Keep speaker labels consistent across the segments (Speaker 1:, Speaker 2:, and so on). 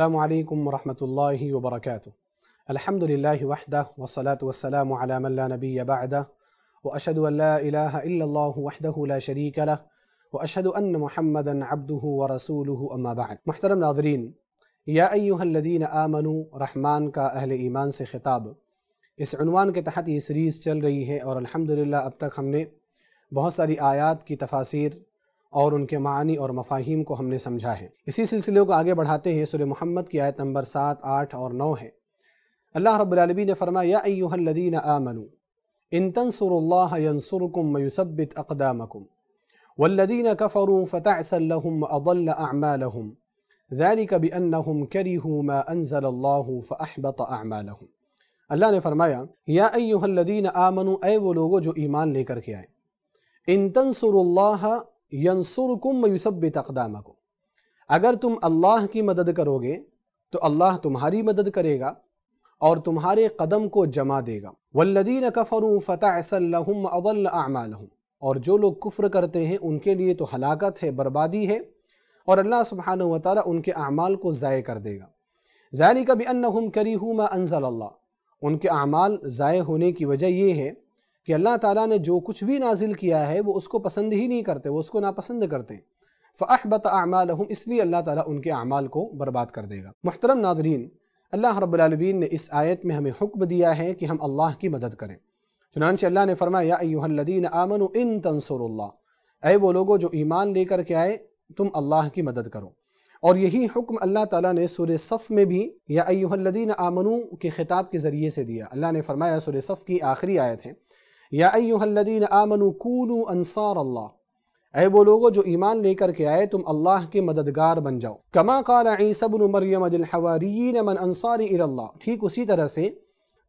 Speaker 1: السلام عليكم ورحمة الله وبركاته الحمد لله وحده والصلاة والسلام على من لا نبي بعده وأشهد أن لا إله إلا الله وحده لا شريك له وأشهد أن محمدا عبده ورسوله أما بعد محترم ناظرين يا أيها الذين آمنوا رحمان کا أهل إيمان سے خطاب اس عنوان کے تحت یہ سریز چل رہی ہے اور الحمدللہ اب تک ہم نے بہت ساری آیات کی تفاصیر اور ان کے معانی اور مفاہیم کو ہم نے سمجھا ہے اسی سلسلے کو آگے بڑھاتے ہیں سورہ محمد کی آیت نمبر سات آٹھ اور نو ہے اللہ رب العالمین نے فرما یا ایوہ الذین آمنوا ان تنصروا اللہ ینصرکم ویثبت اقدامکم والذین کفروا فتعسل لہم اضل اعمالہم ذالک بئنہم کریہو ما انزل اللہ فأحبط اعمالہم اللہ نے فرمایا یا ایوہ الذین آمنوا اے وہ لوگو جو ایمان لے کر کے آئے ان تنصر اللہ اگر تم اللہ کی مدد کرو گے تو اللہ تمہاری مدد کرے گا اور تمہارے قدم کو جمع جو لوگ کفر کرتے ہیں ان کے لیے تو ہلاکت ہے بربادی ہے اور اللہ سبحانہ و ان کے اعمال کو ضائع کر دے گا ذالک ما انزل اللہ ان کے اعمال ضائع ہونے کی وجہ یہ ہے کہ اللہ تعالیٰ نے جو کچھ بھی نازل کیا ہے وہ اس کو پسند ہی نہیں کرتے وہ اس کو ناپسند کرتے ہیں فَأَحْبَتَ أَعْمَالَهُمْ اس لیے اللہ تعالیٰ ان کے اعمال کو برباد کر دے گا محترم ناظرین اللہ رب العالمین نے اس آیت میں ہمیں حکم دیا ہے کہ ہم اللہ کی مدد کریں چنانچہ اللہ نے فرمایا ایوہ الذین آمنوا ان تنصر اللہ اے وہ لوگوں جو ایمان لے کر کے آئے تم اللہ کی مدد کرو اور یہی حکم اللہ تعالیٰ نے سورہ صف میں بھی یا ایوہ الذین آمنوا کے خطاب کے ذریعے سے دیا اللہ نے فرمایا سورہ صف کی آخری آیت ہے یا ایوہ الذین آمنوا کونوا انصار اللہ اے وہ لوگو جو ایمان لے کر کے آئے تم اللہ کے مددگار بن جاؤ کما قال عیسی بن مریم للحواریین من انصاری الاللہ ٹھیک اسی طرح سے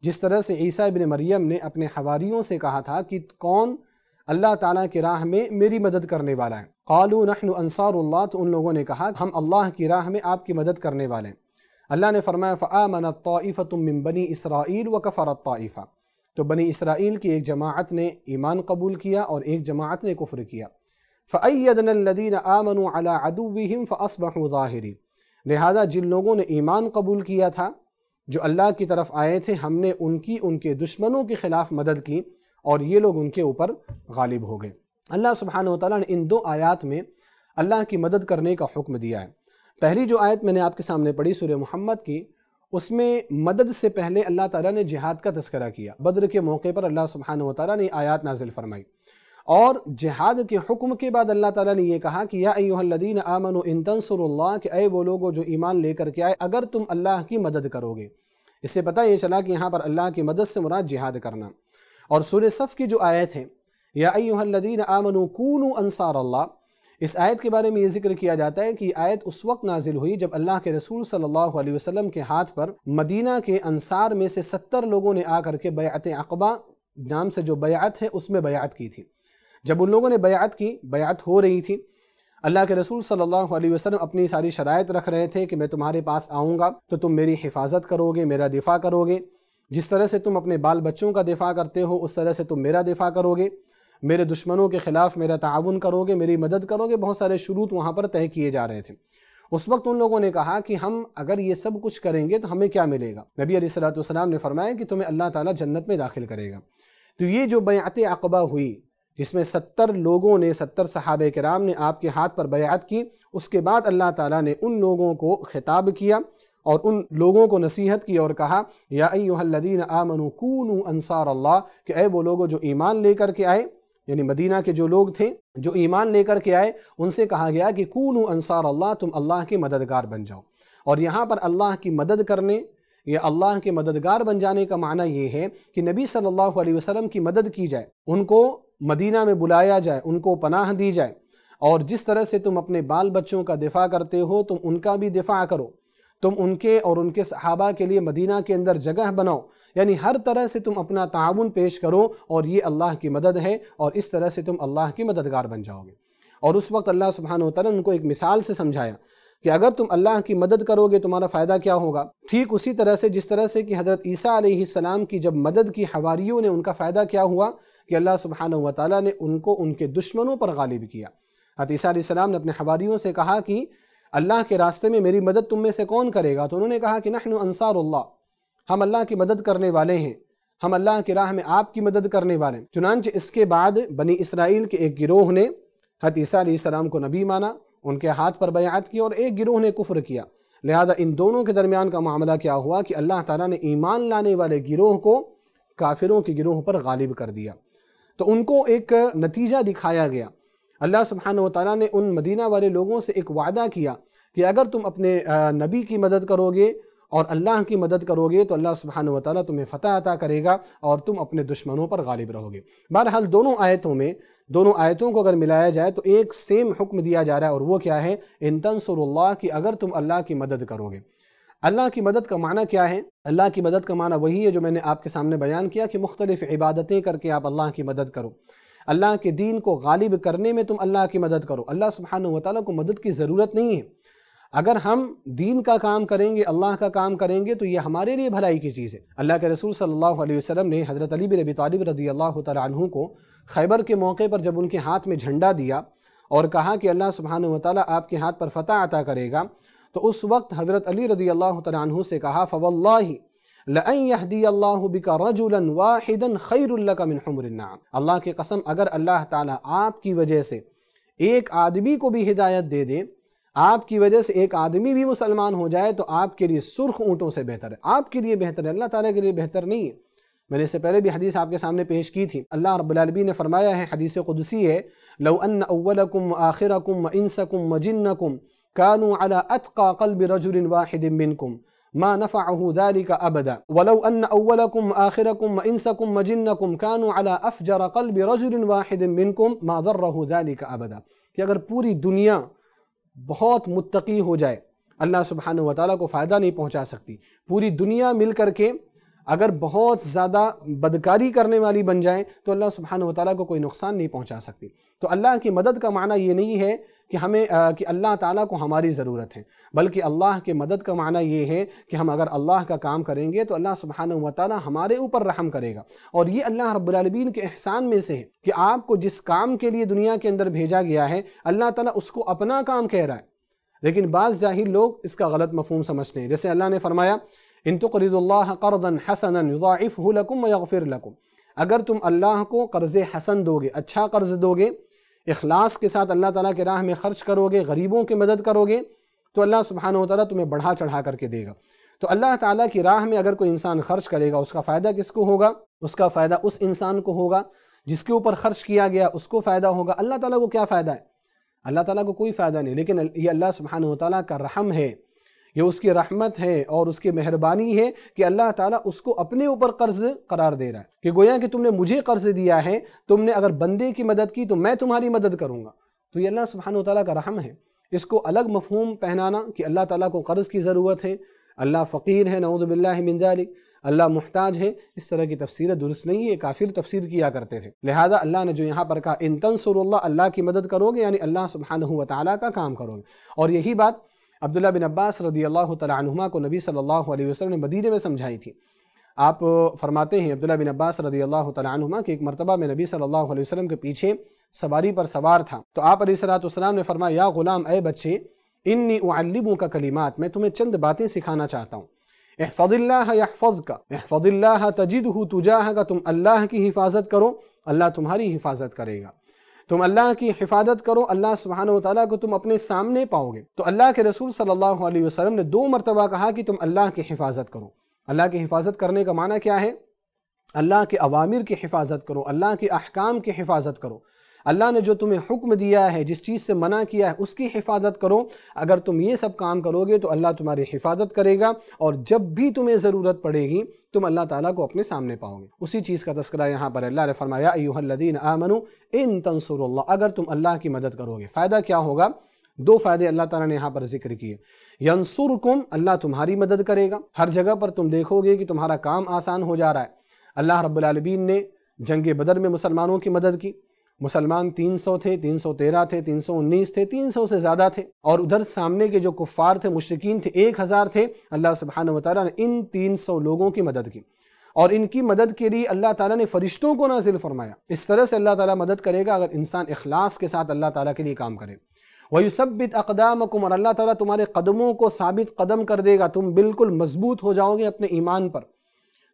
Speaker 1: جس طرح سے عیسی بن مریم نے اپنے حواریوں سے کہا تھا کہ کون اللہ تعالیٰ کی راہ میں میری مدد کرنے والا ہے قالو نحن انصار اللہ تو ان لوگوں نے کہا ہم اللہ کی راہ میں آپ کی مدد کرنے والے ہیں اللہ نے فرمایا فَآمَنَ الطَّائِفَةُ مِّن بَنِي إِسْرَائِيلُ وَكَفَرَ الطَّائِفَةُ تو بنی اسرائیل کی ایک جماعت نے ایمان قبول کیا اور ایک جماعت نے کفر کیا فَأَيَّدْنَا الَّذِينَ آمَنُوا عَلَىٰ عَدُوِّهِمْ فَأَصْبَحُوا ظَاهِرِ لہذا جن لوگوں نے ایمان قبول کیا تھا جو اللہ کی طرف آئے تھے ہم نے ان کی ان کے دشمنوں کے خلاف مدد کی اور یہ لوگ ان کے اوپر غالب ہو گئے اللہ سبحانہ وتعالی نے ان دو آیات میں اللہ کی مدد کرنے کا حکم دیا ہے پہلی جو آیت میں نے آپ کے سامنے پڑھی سورہ محمد کی اس میں مدد سے پہلے اللہ تعالیٰ نے جہاد کا تذکرہ کیا بدر کے موقع پر اللہ سبحانہ و تعالیٰ نے آیات نازل فرمائی اور جہاد کے حکم کے بعد اللہ تعالیٰ نے یہ کہا کہ یا ایوہ الذین آمنوا ان تنصر اللہ کہ اے وہ لوگو جو ایمان لے کر کے آئے اگر تم اللہ کی مدد کرو گے اس سے پتہ یہ چلا کہ یہاں پر اللہ کی مدد سے مراد جہاد کرنا اور سورہ صف کی جو آیت ہے یا ایوہ الذین آمنوا کونوا انصار اللہ اس آیت کے بارے میں یہ ذکر کیا جاتا ہے کہ یہ آیت اس وقت نازل ہوئی جب اللہ کے رسول صلی اللہ علیہ وسلم کے ہاتھ پر مدینہ کے انصار میں سے ستر لوگوں نے آ کر کے بیعت اقبا نام سے جو بیعت ہے اس میں بیعت کی تھی جب ان لوگوں نے بیعت کی بیعت ہو رہی تھی اللہ کے رسول صلی اللہ علیہ وسلم اپنی ساری شرائط رکھ رہے تھے کہ میں تمہارے پاس آؤں گا تو تم میری حفاظت کرو گے میرا دفاع کرو گے جس طرح سے تم اپنے بال بچوں کا دفاع کرتے ہو اس طرح سے تم میرا دفاع کرو گے میرے دشمنوں کے خلاف میرا تعاون کرو گے میری مدد کرو گے بہت سارے شروط وہاں پر طے کیے جا رہے تھے اس وقت ان لوگوں نے کہا کہ ہم اگر یہ سب کچھ کریں گے تو ہمیں کیا ملے گا نبی علیہ السلام نے فرمایا کہ تمہیں اللہ تعالیٰ جنت میں داخل کرے گا تو یہ جو بیعت عقبہ ہوئی جس میں ستر لوگوں نے ستر صحابہ کرام نے آپ کے ہاتھ پر بیعت کی اس کے بعد اللہ تعالیٰ نے ان لوگوں کو خطاب کیا اور ان لوگوں کو نصیحت کی اور کہا یا ایوہ الذین آمنوا کونوا انصار اللہ کہ اے وہ لوگوں جو ایمان لے کر کے آئے یعنی مدینہ کے جو لوگ تھے جو ایمان لے کر کے آئے ان سے کہا گیا کہ کونو انصار اللہ تم اللہ کی مددگار بن جاؤ اور یہاں پر اللہ کی مدد کرنے یا اللہ کے مددگار بن جانے کا معنی یہ ہے کہ نبی صلی اللہ علیہ وسلم کی مدد کی جائے ان کو مدینہ میں بلایا جائے ان کو پناہ دی جائے اور جس طرح سے تم اپنے بال بچوں کا دفاع کرتے ہو تم ان کا بھی دفاع کرو تم ان کے اور ان کے صحابہ کے لیے مدینہ کے اندر جگہ بناؤ یعنی ہر طرح سے تم اپنا تعاون پیش کرو اور یہ اللہ کی مدد ہے اور اس طرح سے تم اللہ کی مددگار بن جاؤ گے اور اس وقت اللہ سبحانہ وتعالی نے ان کو ایک مثال سے سمجھایا کہ اگر تم اللہ کی مدد کرو گے تمہارا فائدہ کیا ہوگا ٹھیک اسی طرح سے جس طرح سے کہ حضرت عیسیٰ علیہ السلام کی جب مدد کی حواریوں نے ان کا فائدہ کیا ہوا کہ اللہ سبحانہ وتعالی نے ان کو ان کے دشمنوں پر غالب کیا حضرت عیسیٰ علیہ السلام نے اپنے حواریوں سے کہا کہ اللہ کے راستے میں میری مدد تم میں سے کون کرے گا تو انہوں نے کہا کہ نحن انصار اللہ ہم اللہ کی مدد کرنے والے ہیں ہم اللہ کے راہ میں آپ کی مدد کرنے والے ہیں چنانچہ اس کے بعد بنی اسرائیل کے ایک گروہ نے حتیثہ علیہ السلام کو نبی مانا ان کے ہاتھ پر بیعت کی اور ایک گروہ نے کفر کیا لہٰذا ان دونوں کے درمیان کا معاملہ کیا ہوا کہ اللہ تعالیٰ نے ایمان لانے والے گروہ کو کافروں کے گروہ پر غالب کر دیا تو ان کو ایک نتیجہ دکھایا گیا اللہ سبحانہ وتعالی نے ان مدینہ والے لوگوں سے ایک وعدہ کیا کہ اگر تم اپنے نبی کی مدد کرو گے اور اللہ کی مدد کرو گے تو اللہ سبحانہ وتعالی تمہیں فتح عطا کرے گا اور تم اپنے دشمنوں پر غالب رہو گے بہرحال دونوں آیتوں میں دونوں آیتوں کو اگر ملایا جائے تو ایک سیم حکم دیا جا رہا ہے اور وہ کیا ہے ان تنصر اللہ کی اگر تم اللہ کی مدد کرو گے اللہ کی مدد کا معنی کیا ہے اللہ کی مدد کا معنی وہی ہے جو میں نے آپ کے سامنے بیان کیا کہ مختلف عبادتیں کر کے آپ اللہ کی مدد کرو اللہ کے دین کو غالب کرنے میں تم اللہ کی مدد کرو اللہ سبحانہ وتعالی کو مدد کی ضرورت نہیں ہے اگر ہم دین کا کام کریں گے اللہ کا کام کریں گے تو یہ ہمارے لیے بھلائی کی چیز ہے اللہ کے رسول صلی اللہ علیہ وسلم نے حضرت علی بن ابی طالب رضی اللہ تعالیٰ عنہ کو خیبر کے موقع پر جب ان کے ہاتھ میں جھنڈا دیا اور کہا کہ اللہ سبحانہ وتعالی آپ کے ہاتھ پر فتح عطا کرے گا تو اس وقت حضرت علی رضی اللہ تعالیٰ عنہ سے کہا فَوَاللَّهِ لَأَن يَحْدِيَ اللَّهُ بِكَ رَجُلًا وَاحِدًا خَيْرٌ لَكَ مِنْ حُمْرِ النَّعَمِ اللہ کی قسم اگر اللہ تعالیٰ آپ کی وجہ سے ایک آدمی کو بھی ہدایت دے دے آپ کی وجہ سے ایک آدمی بھی مسلمان ہو جائے تو آپ کے لئے سرخ اونٹوں سے بہتر ہے آپ کے لئے بہتر ہے اللہ تعالیٰ کے لئے بہتر نہیں ہے میں نے اس سے پہلے بھی حدیث آپ کے سامنے پیش کی تھی اللہ رب العالمین نے فرمایا ہے حدیث قدسی ہے لَوْ أَنَّ أَوَّلَكُمْ وَآخِرَكُمْ وَإِنسَكُمْ وَجِنَّكُمْ كَانُوا عَلَىٰ أَتْقَى قَلْبِ رَجُلٍ وَاحِدٍ مِّنْكُمْ ما نفعه ذلك أبدا ولو أن أولكم وآخركم وإنسكم وجنكم كانوا على أفجر قلب رجل واحد منكم ما ذره ذلك أبدا کہ اگر پوری دنیا بہت متقی ہو جائے اللہ سبحانہ وتعالی کو فائدہ نہیں پہنچا سکتی پوری دنیا مل کر کے اگر بہت زیادہ بدکاری کرنے والی بن جائیں تو اللہ سبحانہ وتعالی کو کوئی نقصان نہیں پہنچا سکتی تو اللہ کی مدد کا معنی یہ نہیں ہے کہ ہمیں کہ اللہ تعالیٰ کو ہماری ضرورت ہے بلکہ اللہ کے مدد کا معنی یہ ہے کہ ہم اگر اللہ کا کام کریں گے تو اللہ و تعالیٰ ہمارے اوپر رحم کرے گا اور یہ اللہ رب العالمین کے احسان میں سے ہے کہ آپ کو جس کام کے لیے دنیا کے اندر بھیجا گیا ہے اللہ تعالیٰ اس کو اپنا کام کہہ رہا ہے لیکن بعض جاہل لوگ اس کا غلط مفہوم سمجھتے ہیں جیسے اللہ نے فرمایا ان اللہ قرضا حسنا يضاعفه لکم ویغفر لكم اگر تم اللہ کو قرض حسن دو گے اچھا قرض دو گے اخلاص کے ساتھ اللہ تعالیٰ کے راہ میں خرچ کرو گے غریبوں کی مدد کرو گے تو اللہ و تعالیٰ تمہیں بڑھا چڑھا کر کے دے گا تو اللہ تعالیٰ کی راہ میں اگر کوئی انسان خرچ کرے گا اس کا فائدہ کس کو ہوگا اس کا فائدہ اس انسان کو ہوگا جس کے اوپر خرچ کیا گیا اس کو فائدہ ہوگا اللہ تعالیٰ کو کیا فائدہ ہے اللہ تعالیٰ کو کوئی فائدہ نہیں لیکن یہ اللہ سبحانہ و تعالیٰ کا رحم ہے یہ اس کی رحمت ہے اور اس کی مہربانی ہے کہ اللہ تعالیٰ اس کو اپنے اوپر قرض قرار دے رہا ہے کہ گویا کہ تم نے مجھے قرض دیا ہے تم نے اگر بندے کی مدد کی تو میں تمہاری مدد کروں گا تو یہ اللہ سبحانہ و تعالیٰ کا رحم ہے اس کو الگ مفہوم پہنانا کہ اللہ تعالیٰ کو قرض کی ضرورت ہے اللہ فقیر ہے نعوذ باللہ من ذالک اللہ محتاج ہے اس طرح کی تفسیر درست نہیں ہے کافر تفسیر کیا کرتے تھے لہذا اللہ نے جو یہاں پر کہا ان تنصر اللہ اللہ کی مدد کرو گے یعنی اللہ سبحانہ و تعالیٰ کا کام کرو گے اور یہی بات عبداللہ بن عباس رضی اللہ تعالی عنہما کو نبی صلی اللہ علیہ وسلم نے مدینہ میں سمجھائی تھی آپ فرماتے ہیں عبداللہ بن عباس رضی اللہ تعالی عنہما کہ ایک مرتبہ میں نبی صلی اللہ علیہ وسلم کے پیچھے سواری پر سوار تھا تو آپ علیہ صلاۃ والسلام نے فرمایا یا غلام اے بچے انی اعلموں کا کلمات میں تمہیں چند باتیں سکھانا چاہتا ہوں احفظ اللہ یحفظ کا احفظ اللہ تجدہ تجاہ کا تم اللہ کی حفاظت کرو اللہ تمہاری حفاظت کرے گا تم اللہ کی حفاظت کرو اللہ سبحانہ وتعالی کو تم اپنے سامنے پاؤ گے تو اللہ کے رسول صلی اللہ علیہ وسلم نے دو مرتبہ کہا کہ تم اللہ کی حفاظت کرو اللہ کی حفاظت کرنے کا معنی کیا ہے اللہ کے عوامر کی حفاظت کرو اللہ کے احکام کی حفاظت کرو اللہ نے جو تمہیں حکم دیا ہے جس چیز سے منع کیا ہے اس کی حفاظت کرو اگر تم یہ سب کام کرو گے تو اللہ تمہاری حفاظت کرے گا اور جب بھی تمہیں ضرورت پڑے گی تم اللہ تعالیٰ کو اپنے سامنے پاؤ گے اسی چیز کا تذکرہ یہاں پر اللہ نے فرمایا ایوہ الذین آمنوا ان تنصر اللہ اگر تم اللہ کی مدد کرو گے فائدہ کیا ہوگا دو فائدے اللہ تعالیٰ نے یہاں پر ذکر کیے ینصرکم اللہ تمہاری مدد کرے گا ہر جگہ پر تم دیکھو گے کہ تمہارا کام آسان ہو جا رہا ہے اللہ رب العالمین نے جنگ بدر میں مسلمانوں کی مدد کی مسلمان تین سو تھے تین سو تیرہ تھے تین سو انیس تھے تین سو سے زیادہ تھے اور ادھر سامنے کے جو کفار تھے مشرقین تھے ایک ہزار تھے اللہ سبحانہ وتعالی نے ان تین سو لوگوں کی مدد کی اور ان کی مدد کے لیے اللہ تعالیٰ نے فرشتوں کو نازل فرمایا اس طرح سے اللہ تعالیٰ مدد کرے گا اگر انسان اخلاص کے ساتھ اللہ تعالیٰ کے لیے کام کرے وَيُثَبِّتْ أَقْدَامَكُمْ اور اللہ تعالیٰ تمہارے قدموں کو ثابت قدم کر دے گا تم بالکل مضبوط ہو جاؤ گے اپنے ایمان پر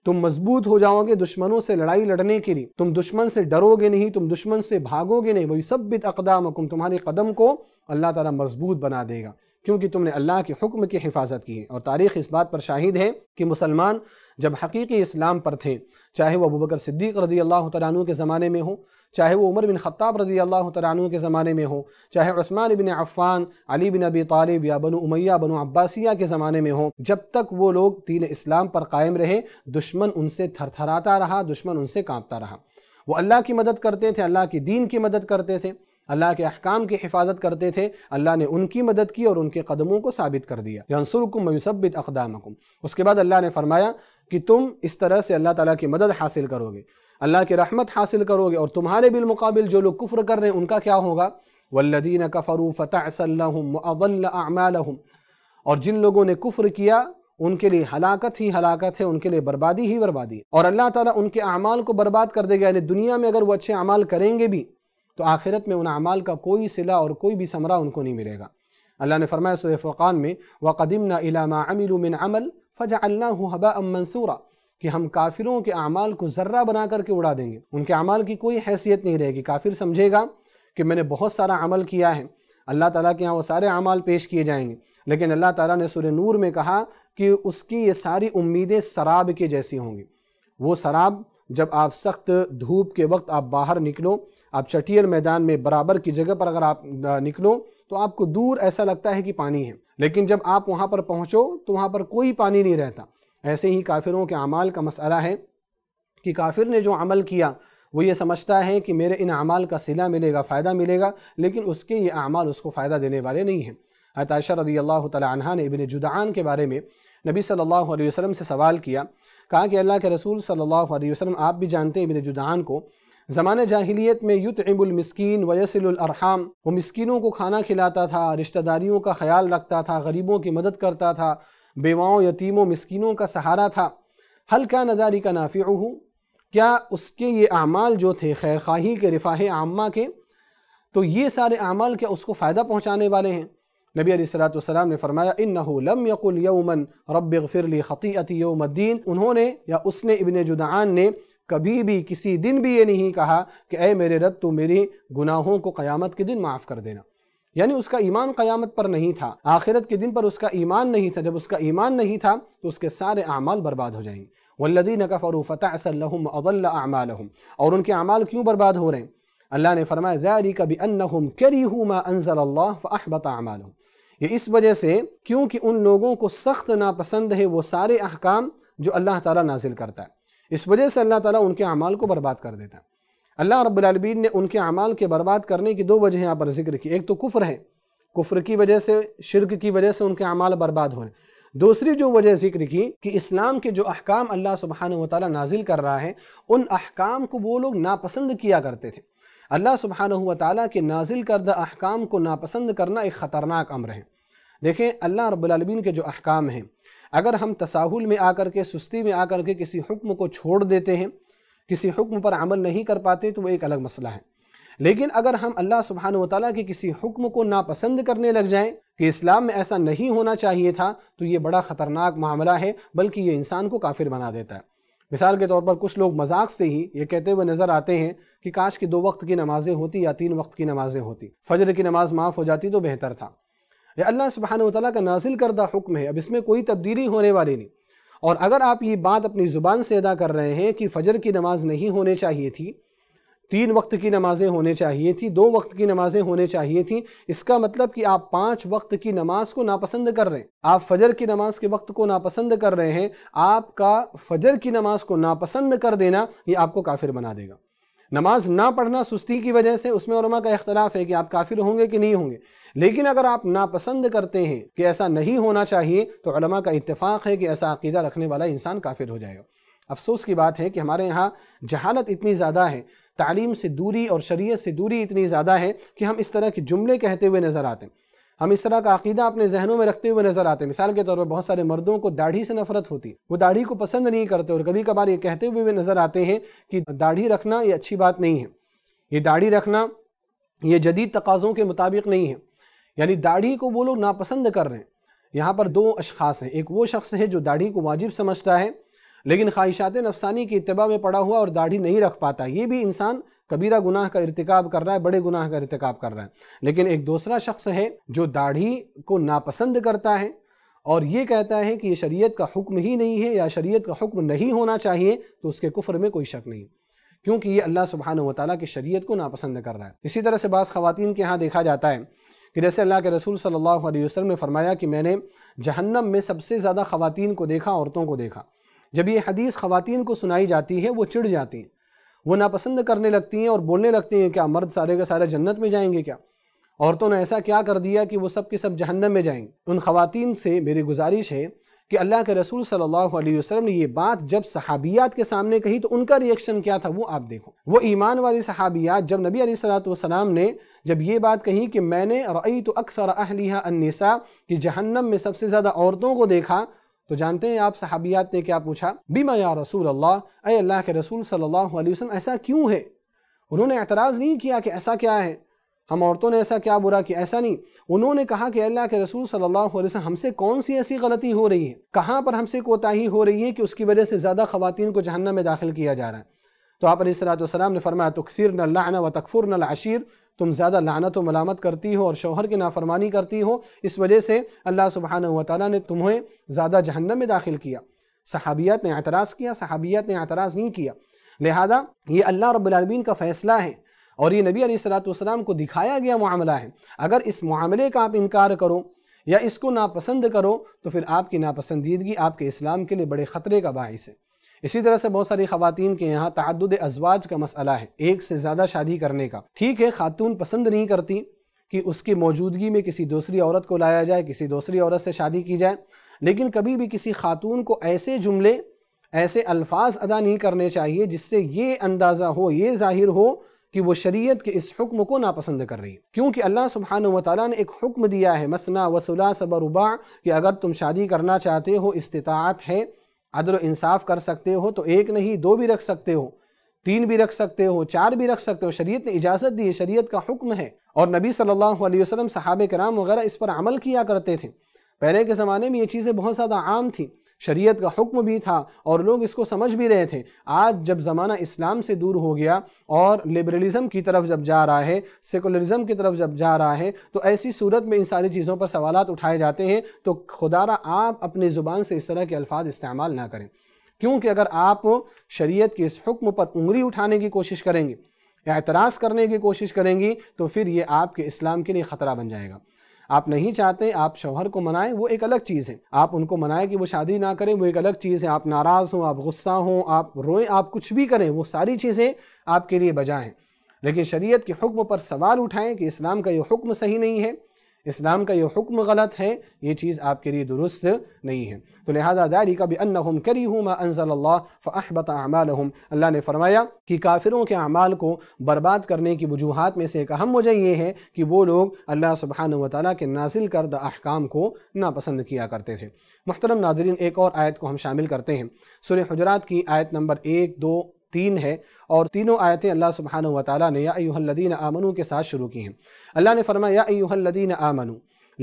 Speaker 1: تم مضبوط ہو جاؤ گے دشمنوں سے لڑائی لڑنے کے لیے تم دشمن سے ڈرو گے نہیں تم دشمن سے بھاگو گے نہیں وہی سب اقدامکم اقدام قدم کو اللہ تعالیٰ مضبوط بنا دے گا کیونکہ تم نے اللہ کے حکم کی حفاظت کی ہے اور تاریخ اس بات پر شاہد ہے کہ مسلمان جب حقیقی اسلام پر تھے چاہے وہ ابو بکر صدیق رضی اللہ تعالیٰ عنہ کے زمانے میں ہوں چاہے وہ عمر بن خطاب رضی اللہ عنہ کے زمانے میں ہو چاہے عثمان بن عفان علی بن ابی طالب یا بنو امیہ بنو عباسیہ کے زمانے میں ہوں جب تک وہ لوگ دین اسلام پر قائم رہے دشمن ان سے تھر تھراتا رہا دشمن ان سے کانپتا رہا وہ اللہ کی مدد کرتے تھے اللہ کی دین کی مدد کرتے تھے اللہ کے احکام کی حفاظت کرتے تھے اللہ نے ان کی مدد کی اور ان کے قدموں کو ثابت کر دیا انسر حکم میسبت اس کے بعد اللہ نے فرمایا کہ تم اس طرح سے اللہ تعالیٰ کی مدد حاصل کرو گے اللہ کے رحمت حاصل کرو گے اور تمہارے بالمقابل جو لوگ کفر کر رہے ہیں ان کا کیا ہوگا ولدین قفروف ط اور جن لوگوں نے کفر کیا ان کے لیے ہلاکت ہی ہلاکت ہے ان کے لیے بربادی ہی بربادی اور اللہ تعالیٰ ان کے اعمال کو برباد کر دے گا یعنی دنیا میں اگر وہ اچھے اعمال کریں گے بھی تو آخرت میں ان اعمال کا کوئی صلہ اور کوئی بھی ثمرہ ان کو نہیں ملے گا اللہ نے فرمایا سورہ فرقان میں وَقَدِمْنَا إِلَى مَا عَمِلُوا مِنْ عَمَلْ فَجَعَلْنَاهُ هَبَاءً مَنْسُورًا کہ ہم کافروں کے اعمال کو ذرہ بنا کر کے اڑا دیں گے ان کے اعمال کی کوئی حیثیت نہیں رہے گی کافر سمجھے گا کہ میں نے بہت سارا عمل کیا ہے اللہ تعالیٰ کے ہاں وہ سارے اعمال پیش کیے جائیں گے لیکن اللہ تعالیٰ نے سورہ نور میں کہا کہ اس کی یہ ساری امیدیں سراب کے جیسی ہوں گی وہ سراب جب آپ سخت دھوپ کے وقت آپ باہر نکلو آپ چٹیل میدان میں برابر کی جگہ پر اگر آپ نکلو تو آپ کو دور ایسا لگتا ہے کہ پانی ہے لیکن جب آپ وہاں پر پہنچو تو وہاں پر کوئی پانی نہیں رہتا ایسے ہی کافروں کے اعمال کا مسئلہ ہے کہ کافر نے جو عمل کیا وہ یہ سمجھتا ہے کہ میرے ان عمال کا صلہ ملے گا فائدہ ملے گا لیکن اس کے یہ عمال اس کو فائدہ دینے والے نہیں ہیں عائشہ رضی اللہ تعالی عنہ نے ابن جدعان کے بارے میں نبی صلی اللہ علیہ وسلم سے سوال کیا کہا کہ اللہ کے رسول صلی اللہ علیہ وسلم آپ بھی جانتے ہیں ابن جدعان کو زمانۂ جاہلیت میں یتعب المسکین ویسل الارحام وہ مسکینوں کو کھانا کھلاتا تھا رشتہ داریوں کا خیال رکھتا تھا غریبوں کی مدد کرتا تھا بیواؤں یتیموں مسکینوں کا سہارا تھا ہلکا نظاری کا نافع ہوں کیا اس کے یہ اعمال جو تھے خیر خواہی کے رفاہ عامہ کے تو یہ سارے اعمال کیا اس کو فائدہ پہنچانے والے ہیں نبی علیہ السلام والسلام نے فرمایا انہو لم یقل یومن رب اغفر لی خطیعتی یوم الدین انہوں نے یا اس نے ابن جدعان نے کبھی بھی کسی دن بھی یہ نہیں کہا کہ اے میرے رب تو میری گناہوں کو قیامت کے دن معاف کر دینا یعنی اس کا ایمان قیامت پر نہیں تھا آخرت کے دن پر اس کا ایمان نہیں تھا جب اس کا ایمان نہیں تھا تو اس کے سارے اعمال برباد ہو جائیں گے و لهم اضل اعمالهم اور ان کے اعمال کیوں برباد ہو رہے ہیں اللہ نے فرمایا ما انزل کبھی فاحبط اعمالهم یہ اس وجہ سے کیونکہ ان لوگوں کو سخت ناپسند ہے وہ سارے احکام جو اللہ تعالیٰ نازل کرتا ہے اس وجہ سے اللہ تعالیٰ ان کے اعمال کو برباد کر دیتا ہے اللہ رب العالمین نے ان کے اعمال کے برباد کرنے کی دو وجہ یہاں پر ذکر کی ایک تو کفر ہے کفر کی وجہ سے شرک کی وجہ سے ان کے اعمال برباد ہو رہے ہیں دوسری جو وجہ ذکر کی کہ اسلام کے جو احکام اللہ سبحانہ وتعالی نازل کر رہا ہے ان احکام کو وہ لوگ ناپسند کیا کرتے تھے اللہ سبحانہ وتعالی کے نازل کردہ احکام کو ناپسند کرنا ایک خطرناک امر ہے دیکھیں اللہ رب العالمین کے جو احکام ہیں اگر ہم تساہل میں آ کر کے سستی میں آ کر کے کسی حکم کو چھوڑ دیتے ہیں کسی حکم پر عمل نہیں کر پاتے تو وہ ایک الگ مسئلہ ہے لیکن اگر ہم اللہ سبحانہ وتعالی کے کسی حکم کو ناپسند کرنے لگ جائیں کہ اسلام میں ایسا نہیں ہونا چاہیے تھا تو یہ بڑا خطرناک معاملہ ہے بلکہ یہ انسان کو کافر بنا دیتا ہے مثال کے طور پر کچھ لوگ مذاق سے ہی یہ کہتے ہوئے نظر آتے ہیں کہ کاش کی دو وقت کی نمازیں ہوتی یا تین وقت کی نمازیں ہوتی فجر کی نماز معاف ہو جاتی تو بہتر تھا یہ اللہ سبحانہ وتعالی کا نازل کردہ حکم ہے اب اس میں کوئی تبدیلی ہونے والی نہیں اور اگر آپ یہ بات اپنی زبان سے ادا کر رہے ہیں کہ فجر کی نماز نہیں ہونے چاہیے تھی تین وقت کی نمازیں ہونے چاہیے تھیں دو وقت کی نمازیں ہونے چاہیے تھیں اس کا مطلب کہ آپ پانچ وقت کی نماز کو ناپسند کر رہے ہیں آپ فجر کی نماز کے وقت کو ناپسند کر رہے ہیں آپ کا فجر کی نماز کو ناپسند کر دینا یہ آپ کو کافر بنا دے گا نماز نہ پڑھنا سستی کی وجہ سے اس میں علماء کا اختلاف ہے کہ آپ کافر ہوں گے کہ نہیں ہوں گے لیکن اگر آپ ناپسند کرتے ہیں کہ ایسا نہیں ہونا چاہیے تو علماء کا اتفاق ہے کہ ایسا عقیدہ رکھنے والا انسان کافر ہو جائے گا افسوس کی بات ہے کہ ہمارے یہاں جہالت اتنی زیادہ ہے تعلیم سے دوری اور شریعت سے دوری اتنی زیادہ ہے کہ ہم اس طرح کے جملے کہتے ہوئے نظر آتے ہیں ہم اس طرح کا عقیدہ اپنے ذہنوں میں رکھتے ہوئے نظر آتے ہیں مثال کے طور پر بہت سارے مردوں کو داڑھی سے نفرت ہوتی ہے وہ داڑھی کو پسند نہیں کرتے اور کبھی کبھار یہ کہتے ہوئے بھی نظر آتے ہیں کہ داڑھی رکھنا یہ اچھی بات نہیں ہے یہ داڑھی رکھنا یہ جدید تقاضوں کے مطابق نہیں ہے یعنی داڑھی کو وہ لوگ ناپسند کر رہے ہیں یہاں پر دو اشخاص ہیں ایک وہ شخص ہے جو داڑھی کو واجب سمجھتا ہے لیکن خواہشات نفسانی کی اتباع میں پڑا ہوا اور داڑھی نہیں رکھ پاتا یہ بھی انسان کبیرہ گناہ کا ارتکاب کر رہا ہے بڑے گناہ کا ارتکاب کر رہا ہے لیکن ایک دوسرا شخص ہے جو داڑھی کو ناپسند کرتا ہے اور یہ کہتا ہے کہ یہ شریعت کا حکم ہی نہیں ہے یا شریعت کا حکم نہیں ہونا چاہیے تو اس کے کفر میں کوئی شک نہیں کیونکہ یہ اللہ سبحانہ و تعالیٰ کی شریعت کو ناپسند کر رہا ہے اسی طرح سے بعض خواتین کے ہاں دیکھا جاتا ہے کہ جیسے اللہ کے رسول صلی اللہ علیہ وسلم نے فرمایا کہ میں نے جہنم میں سب سے زیادہ خواتین کو دیکھا عورتوں کو دیکھا جب یہ حدیث خواتین کو سنائی جاتی ہے وہ چڑ جاتی ہیں وہ ناپسند کرنے لگتی ہیں اور بولنے لگتی ہیں کیا مرد سارے کا سارے جنت میں جائیں گے کیا عورتوں نے ایسا کیا کر دیا کہ وہ سب کے سب جہنم میں جائیں گے ان خواتین سے میری گزارش ہے کہ اللہ کے رسول صلی اللہ علیہ وسلم نے یہ بات جب صحابیات کے سامنے کہی تو ان کا ریئیکشن کیا تھا وہ آپ دیکھو وہ ایمان والی صحابیات جب نبی علیہ صلاۃ والسلام نے جب یہ بات کہی کہ میں نے اور اکثر اہلیہ النساء کہ جہنم میں سب سے زیادہ عورتوں کو دیکھا تو جانتے ہیں آپ صحابیات نے کیا پوچھا بیما یا رسول اللہ اے اللہ کے رسول صلی اللہ علیہ وسلم ایسا کیوں ہے انہوں نے اعتراض نہیں کیا کہ ایسا کیا ہے ہم عورتوں نے ایسا کیا برا کیا ایسا نہیں انہوں نے کہا کہ اللہ کے رسول صلی اللہ علیہ وسلم ہم سے کون سی ایسی غلطی ہو رہی ہے کہاں پر ہم سے کوتاہی ہو رہی ہے کہ اس کی وجہ سے زیادہ خواتین کو جہنم میں داخل کیا جا رہا ہے تو آپ علیہ السلام نے فرمایا تقسیر اللعن و العشیر تم زیادہ لعنت و ملامت کرتی ہو اور شوہر کی نافرمانی کرتی ہو اس وجہ سے اللہ سبحانہ وتعالی نے تمہیں زیادہ جہنم میں داخل کیا صحابیت نے اعتراض کیا صحابیت نے اعتراض نہیں کیا لہذا یہ اللہ رب العالمین کا فیصلہ ہے اور یہ نبی علیہ السلام والسلام کو دکھایا گیا معاملہ ہے اگر اس معاملے کا آپ انکار کرو یا اس کو ناپسند کرو تو پھر آپ کی ناپسندیدگی آپ کے اسلام کے لیے بڑے خطرے کا باعث ہے اسی طرح سے بہت ساری خواتین کے یہاں تعدد ازواج کا مسئلہ ہے ایک سے زیادہ شادی کرنے کا ٹھیک ہے خاتون پسند نہیں کرتی کہ اس کی موجودگی میں کسی دوسری عورت کو لایا جائے کسی دوسری عورت سے شادی کی جائے لیکن کبھی بھی کسی خاتون کو ایسے جملے ایسے الفاظ ادا نہیں کرنے چاہیے جس سے یہ اندازہ ہو یہ ظاہر ہو کہ وہ شریعت کے اس حکم کو ناپسند کر رہی ہے کیونکہ اللہ سبحانہ و نے ایک حکم دیا ہے مسنا وصلیٰ سبربا کہ اگر تم شادی کرنا چاہتے ہو استطاعت ہے عدل و انصاف کر سکتے ہو تو ایک نہیں دو بھی رکھ سکتے ہو تین بھی رکھ سکتے ہو چار بھی رکھ سکتے ہو شریعت نے اجازت دی ہے شریعت کا حکم ہے اور نبی صلی اللہ علیہ وسلم صحابہ کرام وغیرہ اس پر عمل کیا کرتے تھے پہلے کے زمانے میں یہ چیزیں بہت زیادہ عام تھیں شریعت کا حکم بھی تھا اور لوگ اس کو سمجھ بھی رہے تھے آج جب زمانہ اسلام سے دور ہو گیا اور لبرلزم کی طرف جب جا رہا ہے سیکولرزم کی طرف جب جا رہا ہے تو ایسی صورت میں ان ساری چیزوں پر سوالات اٹھائے جاتے ہیں تو خدا را آپ اپنی زبان سے اس طرح کے الفاظ استعمال نہ کریں کیونکہ اگر آپ شریعت کے اس حکم پر انگری اٹھانے کی کوشش کریں گے اعتراض کرنے کی کوشش کریں گی تو پھر یہ آپ کے اسلام کے لیے خطرہ بن جائے گا آپ نہیں چاہتے آپ شوہر کو منائیں وہ ایک الگ چیز ہے آپ ان کو منائیں کہ وہ شادی نہ کریں وہ ایک الگ چیز ہے آپ ناراض ہوں آپ غصہ ہوں آپ روئیں آپ کچھ بھی کریں وہ ساری چیزیں آپ کے لیے بجائیں لیکن شریعت کے حکم پر سوال اٹھائیں کہ اسلام کا یہ حکم صحیح نہیں ہے اسلام کا یہ حکم غلط ہے یہ چیز آپ کے لیے درست نہیں ہے تو لہٰذا ذالک کبھی کریہو کری ہوں اللہ انصل اعمالہم اللہ نے فرمایا کہ کافروں کے اعمال کو برباد کرنے کی وجوہات میں سے ایک اہم وجہ یہ ہے کہ وہ لوگ اللہ سبحانہ و تعالیٰ کے نازل کرد احکام کو ناپسند کیا کرتے تھے محترم ناظرین ایک اور آیت کو ہم شامل کرتے ہیں سورہ حجرات کی آیت نمبر ایک دو تین ہیں اور تینوں آیتیں اللہ سبحانہ وتعالی نے یا ایوہ الذین آمنوں کے ساتھ شروع کی ہیں اللہ نے فرمایا یا ایوہ الذین آمنوا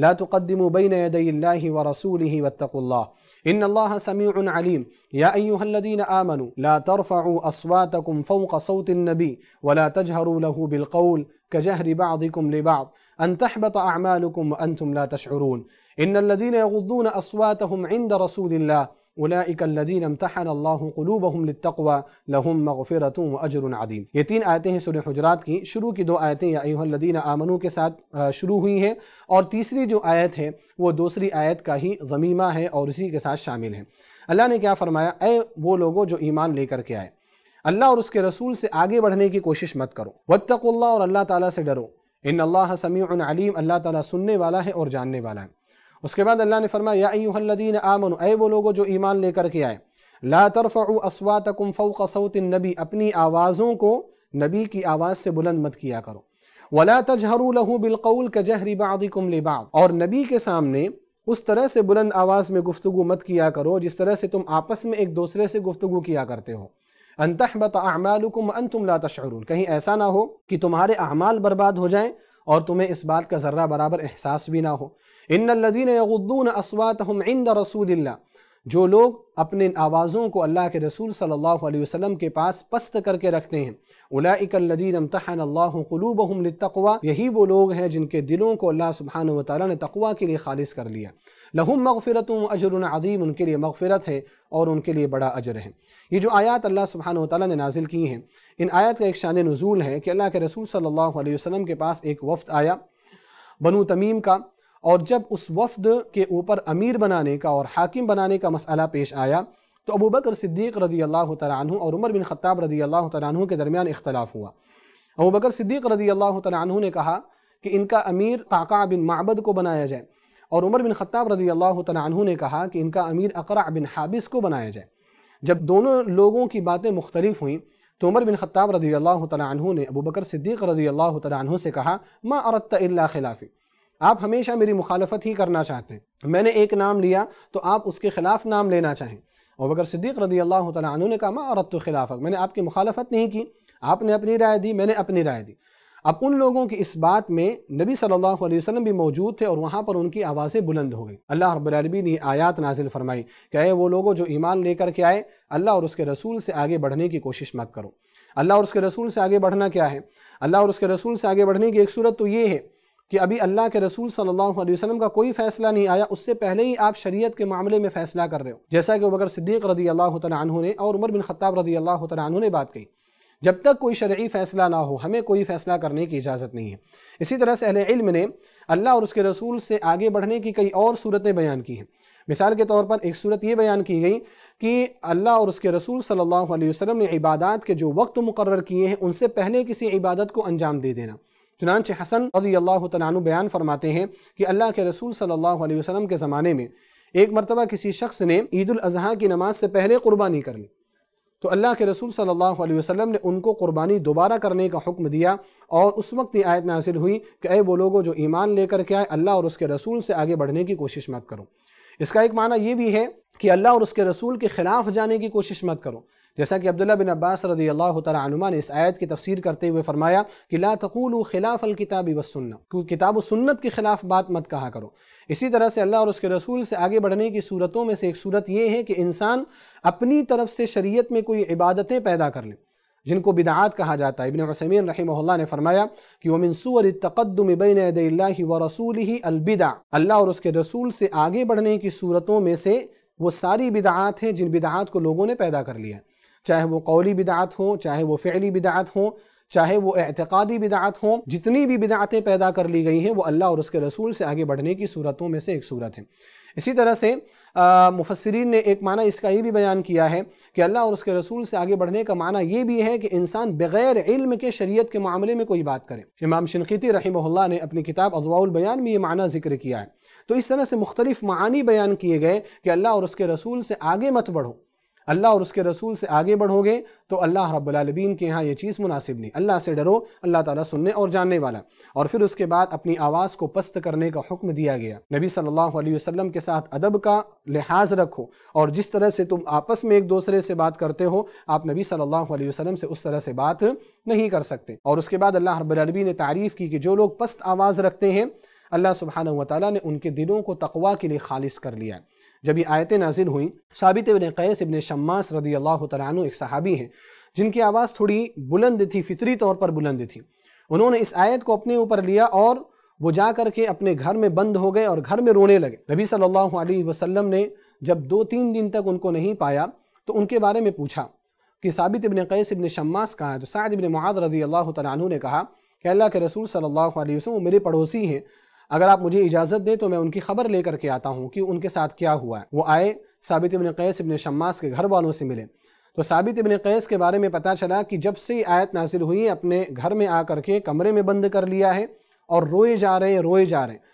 Speaker 1: لا تقدموا بين يدي الله ورسوله واتقوا الله إن الله سميع عليم يا أيها الذين آمنوا لا ترفعوا أصواتكم فوق صوت النبي ولا تجهروا له بالقول كجهر بعضكم لبعض أن تحبط أعمالكم وأنتم لا تشعرون إن الذين يغضون أصواتهم عند رسول الله امتحن اللہ للتقوی لہم مغفرت و اجراً عدیم یہ تین آیتیں ہیں سورہ حجرات کی شروع کی دو آیتیں یا الذین آمنوں کے ساتھ شروع ہوئی ہیں اور تیسری جو آیت ہے وہ دوسری آیت کا ہی ضمیمہ ہے اور اسی کے ساتھ شامل ہے اللہ نے کیا فرمایا اے وہ لوگوں جو ایمان لے کر کے آئے اللہ اور اس کے رسول سے آگے بڑھنے کی کوشش مت کرو واتقوا اللہ اور اللہ تعالیٰ سے ڈرو ان اللہ سمیع علیم اللہ تعالیٰ سننے والا ہے اور جاننے والا ہے اس کے بعد اللہ نے فرمایا جو ایمان لے کر کے آئے لا ترفعوا فوق صوت النبی اپنی آوازوں کو نبی کی آواز سے بلند مت کیا کرو ولا بالقول لبعض اور نبی کے سامنے اس طرح سے بلند آواز میں گفتگو مت کیا کرو جس طرح سے تم آپس میں ایک دوسرے سے گفتگو کیا کرتے ہو انتہ انتم لا تشعرون کہیں ایسا نہ ہو کہ تمہارے اعمال برباد ہو جائیں اور تمہیں اس بات کا ذرہ برابر احساس بھی نہ ہو ان اصواتهم عند رسول اللہ جو لوگ اپنے آوازوں کو اللہ کے رسول صلی اللہ علیہ وسلم کے پاس پست کر کے رکھتے ہیں اولئیک الذین امتحن اللہ قلوبہم للتقوی یہی وہ لوگ ہیں جن کے دلوں کو اللہ سبحانہ وتعالی نے تقوی کے لیے خالص کر لیا لہم مغفرت و اجر عظیم ان کے لیے مغفرت ہے اور ان کے لیے بڑا اجر ہے یہ جو آیات اللہ سبحانہ وتعالی نے نازل کی ہیں ان آیات کا ایک شان نزول ہے کہ اللہ کے رسول صلی اللہ علیہ وسلم کے پاس ایک وفد آیا بنو تمیم کا اور جب اس وفد کے اوپر امیر بنانے کا اور حاکم بنانے کا مسئلہ پیش آیا تو ابو بکر صدیق رضی اللہ تعالیٰ عنہ اور عمر بن خطاب رضی اللہ تعالیٰ کے درمیان اختلاف ہوا ابو بکر صدیق رضی اللہ تعالیٰ عنہ نے کہا کہ ان کا امیر قعقع بن معبد کو بنایا جائے اور عمر بن خطاب رضی اللہ تعالیٰ عنہ نے کہا کہ ان کا امیر اقرع بن حابس کو بنایا جائے جب دونوں لوگوں کی باتیں مختلف ہوئیں تو عمر بن خطاب رضی اللہ تعالیٰ عنہ نے ابو بکر صدیق رضی اللہ تعالیٰ عنہ سے کہا ما اردت الا خلافی آپ ہمیشہ میری مخالفت ہی کرنا چاہتے ہیں میں نے ایک نام لیا تو آپ اس کے خلاف نام لینا چاہیں اور مگر صدیق رضی اللہ تعالیٰ عنہ نے کہا ما عورت تو خلافت میں نے آپ کی مخالفت نہیں کی آپ نے اپنی رائے دی میں نے اپنی رائے دی اب ان لوگوں کی اس بات میں نبی صلی اللہ علیہ وسلم بھی موجود تھے اور وہاں پر ان کی آوازیں بلند ہو گئیں اللہ رب العربی نے آیات نازل فرمائی کہ اے وہ لوگوں جو ایمان لے کر کے آئے اللہ اور اس کے رسول سے آگے بڑھنے کی کوشش مت کرو اللہ اور اس کے رسول سے آگے بڑھنا کیا ہے اللہ اور اس کے رسول سے آگے بڑھنے کی ایک صورت تو یہ ہے کہ ابھی اللہ کے رسول صلی اللہ علیہ وسلم کا کوئی فیصلہ نہیں آیا اس سے پہلے ہی آپ شریعت کے معاملے میں فیصلہ کر رہے ہو جیسا کہ بکر صدیق رضی اللہ تعالیٰ عنہ نے اور عمر بن خطاب رضی اللہ تعالیٰ عنہ نے بات کہی جب تک کوئی شرعی فیصلہ نہ ہو ہمیں کوئی فیصلہ کرنے کی اجازت نہیں ہے اسی طرح سے اہل علم نے اللہ اور اس کے رسول سے آگے بڑھنے کی کئی اور صورتیں بیان کی ہیں مثال کے طور پر ایک صورت یہ بیان کی گئی کہ اللہ اور اس کے رسول صلی اللہ علیہ وسلم نے عبادات کے جو وقت مقرر کیے ہیں ان سے پہلے کسی عبادت کو انجام دے دینا چنانچہ حسن رضی اللہ تعالیٰ عنہ بیان فرماتے ہیں کہ اللہ کے رسول صلی اللہ علیہ وسلم کے زمانے میں ایک مرتبہ کسی شخص نے عید الاضحیٰ کی نماز سے پہلے قربانی کر لی تو اللہ کے رسول صلی اللہ علیہ وسلم نے ان کو قربانی دوبارہ کرنے کا حکم دیا اور اس وقت یہ آیت نازل ہوئی کہ اے وہ لوگوں جو ایمان لے کر کے آئے اللہ اور اس کے رسول سے آگے بڑھنے کی کوشش مت کرو اس کا ایک معنی یہ بھی ہے کہ اللہ اور اس کے رسول کے خلاف جانے کی کوشش مت کرو جیسا کہ عبداللہ بن عباس رضی اللہ تعالیٰ عنما اس آیت کی تفسیر کرتے ہوئے فرمایا کہ لا و خلاف الکتاب و کتاب و سنت کے خلاف بات مت کہا کرو اسی طرح سے اللہ اور اس کے رسول سے آگے بڑھنے کی صورتوں میں سے ایک صورت یہ ہے کہ انسان اپنی طرف سے شریعت میں کوئی عبادتیں پیدا کر لیں جن کو بدعات کہا جاتا ہے ابن عثمین رحمہ اللہ نے فرمایا کہ وہ منصور التقدم بین اللہ و رسول ہی اللہ اور اس کے رسول سے آگے بڑھنے کی صورتوں میں سے وہ ساری بدعات ہیں جن بدعات کو لوگوں نے پیدا کر لیا ہے چاہے وہ قولی بدعات ہوں چاہے وہ فعلی بدعات ہوں چاہے وہ اعتقادی بدعات ہوں جتنی بھی بدعاتیں پیدا کر لی گئی ہیں وہ اللہ اور اس کے رسول سے آگے بڑھنے کی صورتوں میں سے ایک صورت ہے اسی طرح سے مفسرین نے ایک معنی اس کا یہ بھی بیان کیا ہے کہ اللہ اور اس کے رسول سے آگے بڑھنے کا معنی یہ بھی ہے کہ انسان بغیر علم کے شریعت کے معاملے میں کوئی بات کرے امام شنقیتی رحمہ اللہ نے اپنی کتاب اضواء البیان میں یہ معنی ذکر کیا ہے تو اس طرح سے مختلف معانی بیان کیے گئے کہ اللہ اور اس کے رسول سے آگے مت بڑھو اللہ اور اس کے رسول سے آگے بڑھو گے تو اللہ رب العالمین کے ہاں یہ چیز مناسب نہیں اللہ سے ڈرو اللہ تعالیٰ سننے اور جاننے والا اور پھر اس کے بعد اپنی آواز کو پست کرنے کا حکم دیا گیا نبی صلی اللہ علیہ وسلم کے ساتھ ادب کا لحاظ رکھو اور جس طرح سے تم آپس میں ایک دوسرے سے بات کرتے ہو آپ نبی صلی اللہ علیہ وسلم سے اس طرح سے بات نہیں کر سکتے اور اس کے بعد اللہ رب العالمین نے تعریف کی کہ جو لوگ پست آواز رکھتے ہیں اللہ سبحانہ تعالیٰ نے ان کے دلوں کو تقوا کے لیے خالص کر لیا ہے جب یہ آیتیں نازل ہوئیں ثابت ابن قیس ابن شماس رضی اللہ تعالیٰ عنہ ایک صحابی ہیں جن کی آواز تھوڑی بلند تھی فطری طور پر بلند تھی انہوں نے اس آیت کو اپنے اوپر لیا اور وہ جا کر کے اپنے گھر میں بند ہو گئے اور گھر میں رونے لگے نبی صلی اللہ علیہ وسلم نے جب دو تین دن تک ان کو نہیں پایا تو ان کے بارے میں پوچھا کہ ثابت ابن قیس ابن شماس کہا تو سعد ابن معاذ رضی اللہ تعالیٰ عنہ نے کہا کہ اللہ کے رسول صلی اللہ علیہ وسلم وہ میرے پڑوسی ہیں اگر آپ مجھے اجازت دیں تو میں ان کی خبر لے کر کے آتا ہوں کہ ان کے ساتھ کیا ہوا ہے وہ آئے ثابت ابن قیس ابن شماس کے گھر والوں سے ملے تو ثابت ابن قیس کے بارے میں پتہ چلا کہ جب سے آیت نازل ہوئی اپنے گھر میں آ کر کے کمرے میں بند کر لیا ہے اور روئے جا رہے ہیں روئے جا رہے ہیں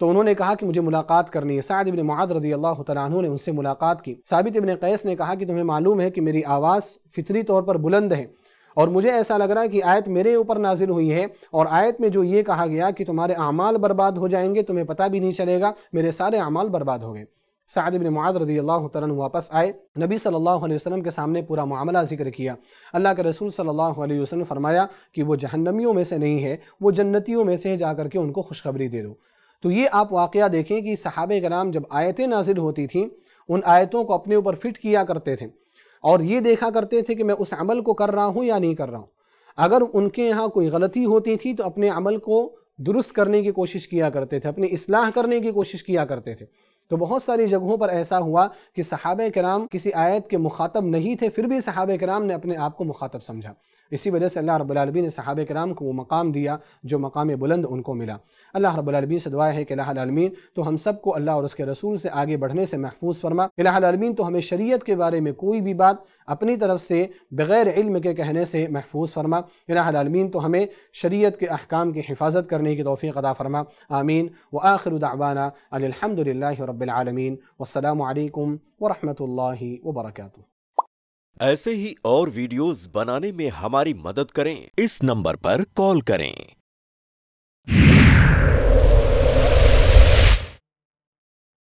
Speaker 1: تو انہوں نے کہا کہ مجھے ملاقات کرنی ہے سعد ابن معاذ رضی اللہ تعالیٰ عنہ نے ان سے ملاقات کی ثابت ابن قیس نے کہا کہ تمہیں معلوم ہے کہ میری آواز فطری طور پر بلند ہے اور مجھے ایسا لگ رہا ہے کہ آیت میرے اوپر نازل ہوئی ہے اور آیت میں جو یہ کہا گیا کہ تمہارے اعمال برباد ہو جائیں گے تمہیں پتہ بھی نہیں چلے گا میرے سارے اعمال برباد ہو گئے بن معاذ رضی اللہ عنہ واپس آئے نبی صلی اللہ علیہ وسلم کے سامنے پورا معاملہ ذکر کیا اللہ کے رسول صلی اللہ علیہ وسلم فرمایا کہ وہ جہنمیوں میں سے نہیں ہے وہ جنتیوں میں سے جا کر کے ان کو خوشخبری دے دو تو یہ آپ واقعہ دیکھیں کہ صحابہ کرام جب آیتیں نازل ہوتی تھیں ان آیتوں کو اپنے اوپر فٹ کیا کرتے تھے اور یہ دیکھا کرتے تھے کہ میں اس عمل کو کر رہا ہوں یا نہیں کر رہا ہوں اگر ان کے یہاں کوئی غلطی ہوتی تھی تو اپنے عمل کو درست کرنے کی کوشش کیا کرتے تھے اپنی اصلاح کرنے کی کوشش کیا کرتے تھے تو بہت ساری جگہوں پر ایسا ہوا کہ صحابہ کرام کسی آیت کے مخاطب نہیں تھے پھر بھی صحابہ کرام نے اپنے آپ کو مخاطب سمجھا اسی وجہ سے اللہ رب العالمین نے صحابہ کرام کو وہ مقام دیا جو مقام بلند ان کو ملا اللہ رب العالمین سے دعا ہے کہ اللہ العالمین تو ہم سب کو اللہ اور اس کے رسول سے آگے بڑھنے سے محفوظ فرما العالمین تو ہمیں شریعت کے بارے میں کوئی بھی بات اپنی طرف سے بغیر علم کے کہنے سے محفوظ فرما الہ العالمین تو ہمیں شریعت کے احکام کی حفاظت کرنے کی توفیق ادا فرما آمین و آخر دعوانا الحمد للہ رب العالمین والسلام علیکم ورحمۃ اللہ وبرکاتہ ایسے ہی اور ویڈیوز بنانے میں ہماری مدد کریں اس نمبر پر کال کریں